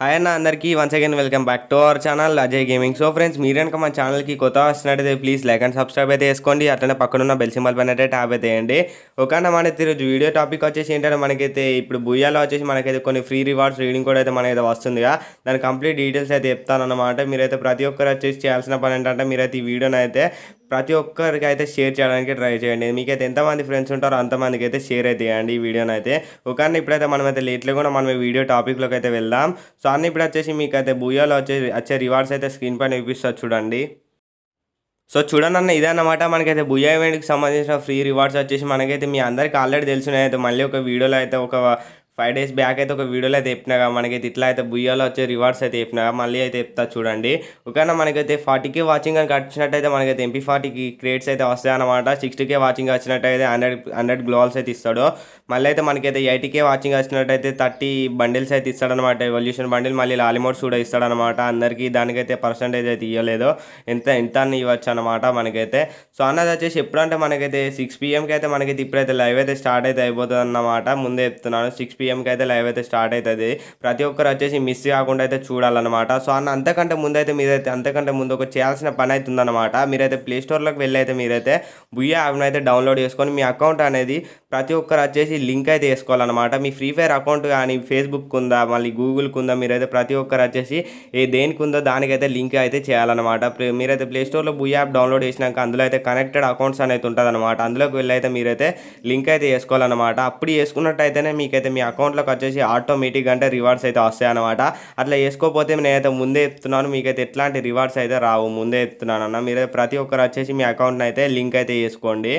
hi అన్న అందరికీ once again welcome back to our channel Ajay gaming so friends మీరు కనుక మా ఛానల్కి కొత్త వస్తున్నట్టయితే ప్లీజ్ లైక్ అండ్ సబ్స్క్రైబ్ అయితే వేసుకోండి అట్లనే పక్కనున్న బెల్ సింబల్ పైన అయితే ట్యాబ్ అయితే వేయండి ఒకనా మన ఈరోజు వీడియో టాపిక్ వచ్చేసి ఏంటంటే మనకైతే ఇప్పుడు భూయాలో వచ్చేసి మనకైతే కొన్ని ఫ్రీ రివార్డ్స్ రీడింగ్ కూడా అయితే మనకైతే వస్తుందిగా దాని కంప్లీట్ డీటెయిల్స్ అయితే చెప్తాను అనమాట మీరైతే ప్రతి ఒక్కరు వచ్చేసి చేయాల్సిన పని ఏంటంటే మీరైతే ఈ వీడియోనైతే ప్రతి ఒక్కరికి అయితే షేర్ చేయడానికి ట్రై చేయండి మీకైతే ఎంతమంది ఫ్రెండ్స్ ఉంటారో అంతమందికి అయితే షేర్ అయితే చేయండి ఈ వీడియోని అయితే ఒక ఇప్పుడైతే మనమైతే లేట్లో కూడా మనం వీడియో టాపిక్లోకి అయితే వెళ్దాం సో అన్న ఇప్పుడు వచ్చేసి మీకు అయితే బుయోలో వచ్చే వచ్చే రివార్డ్స్ అయితే స్క్రీన్ పైన చూపిస్తారు చూడండి సో చూడండి అన్న ఇదన్నమాట మనకైతే భుజా ఈవెంట్కి సంబంధించిన ఫ్రీ రివార్డ్స్ వచ్చేసి మనకైతే మీ అందరికీ ఆల్రెడీ తెలిసినాయి అయితే మళ్ళీ ఒక వీడియోలో అయితే ఒక ఫైవ్ డేస్ బ్యాక్ అయితే ఒక వీడియోలో అయితే చెప్పినాగా మనకైతే ఇట్లా అయితే బుయ్యాలో వచ్చే రివార్డ్స్ అయితే చెప్పినా మళ్ళీ అయితే చెప్తా చూడండి ఒకవేళ మనకైతే ఫార్టీకే వాచింగ్ అని కట్టినట్టయితే మనకైతే ఎంపీ ఫార్టీకి క్రేట్స్ అయితే వస్తాయి అనమాట సిక్స్టీకే వాచింగ్ వచ్చినట్టయితే హండ్రెడ్ హండ్రెడ్ గ్లోవల్స్ అయితే ఇస్తాడు మళ్ళీ అయితే మనకైతే ఎయిటీకే వాచింగ్ వచ్చినట్టయితే థర్టీ బండిల్స్ అయితే ఇస్తాడనమాట ఎవల్యూషన్ బండిల్ మళ్ళీ లాలిమోట్స్ కూడా ఇస్తాడనమాట అందరికీ దానికైతే పర్సంటేజ్ అయితే ఇవ్వలేదు ఎంత ఎంత అని ఇవ్వచ్చు అనమాట మనకైతే సో అన్నది వచ్చేసి ఎప్పుడంటే మనకైతే సిక్స్ పిఎంకి అయితే మనకైతే ఇప్పుడైతే లైవ్ అయితే స్టార్ట్ అయితే అయిపోతుంది అన్నమాట ముందే చెప్తున్నాను సిక్స్ పిఎంకి అయితే లైవ్ అయితే స్టార్ట్ అవుతుంది ప్రతి ఒక్కరు వచ్చేసి మిస్ కాకుండా అయితే చూడాలన్నమాట సో అన్న అంతకంటే ముందు అయితే మీరైతే అంతకంటే ముందు ఒక చేయాల్సిన పని అయితే ఉందన్నమాట మీరైతే ప్లేస్టోర్లోకి అయితే మీరైతే బుయ్య యాప్ని అయితే డౌన్లోడ్ చేసుకొని మీ అకౌంట్ అనేది ప్రతి ఒక్కరు వచ్చేసి లింక్ అయితే వేసుకోవాలన్నమాట మీ ఫ్రీ ఫైర్ అకౌంట్ కానీ ఫేస్బుక్ ఉందా మళ్ళీ గూగుల్కి ఉందా మీరైతే ప్రతి ఒక్కరు వచ్చేసి ఏ దేనికి ఉందో దానికైతే లింక్ అయితే చేయాలన్నమాట మీరైతే ప్లేస్టోర్లో బుయ్య యాప్ డౌన్లోడ్ చేసినాక అందులో అయితే కనెక్టెడ్ అకౌంట్స్ అనేది ఉంటుంది అనమాట అందులోకి అయితే మీరైతే లింక్ అయితే వేసుకోవాలన్నమాట అప్పుడు చేసుకున్నట్టయితేనే మీకైతే మీ అకౌంట్లోకి వచ్చేసి ఆటోమేటిక్ అంటే రివార్డ్స్ అయితే వస్తాయన్నమాట అట్లా చేసుకోకపోతే నేనైతే ముందే చెప్తున్నాను మీకైతే ఎట్లాంటి రివార్డ్స్ అయితే రావు ముందే ఎత్తున్నాను అన్న మీరు ప్రతి ఒక్కరు వచ్చేసి మీ అకౌంట్ని అయితే లింక్ అయితే చేసుకోండి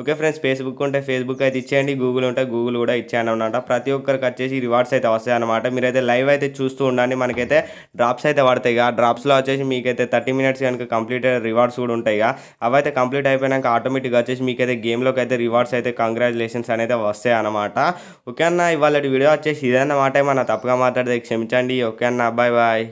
ఓకే ఫ్రెండ్స్ ఫేస్బుక్ ఉంటే ఫేస్బుక్ అయితే ఇచ్చేయండి గూగుల్ ఉంటే గూగుల్ కూడా ఇచ్చాను అనమాట ప్రతి ఒక్కరికి వచ్చేసి రివార్డ్స్ అయితే వస్తాయన్నమాట మీరైతే లైవ్ అయితే చూస్తూ ఉండండి మనకైతే డ్రాప్స్ అయితే పడతాయి ఆ డ్రాప్స్లో వచ్చేసి మీకైతే థర్టీ మినిట్స్ కనుక కంప్లీట్ రివార్డ్స్ కూడా ఉంటాయి అవైతే కంప్లీట్ అయిపోయినాక ఆటోమేటిక్గా వచ్చేసి మీకైతే గేమ్లోకి అయితే రివార్డ్స్ అయితే కంగ్రాచులేషన్స్ అనేది వస్తాయి అనమాట ఓకే అన్న ఇవాళ ఇంతటి వీడియో వచ్చేసి ఇదన్నమాట మన తప్పుగా మాట్లాడితే క్షమించండి ఓకే అన్న బాయ్ బాయ్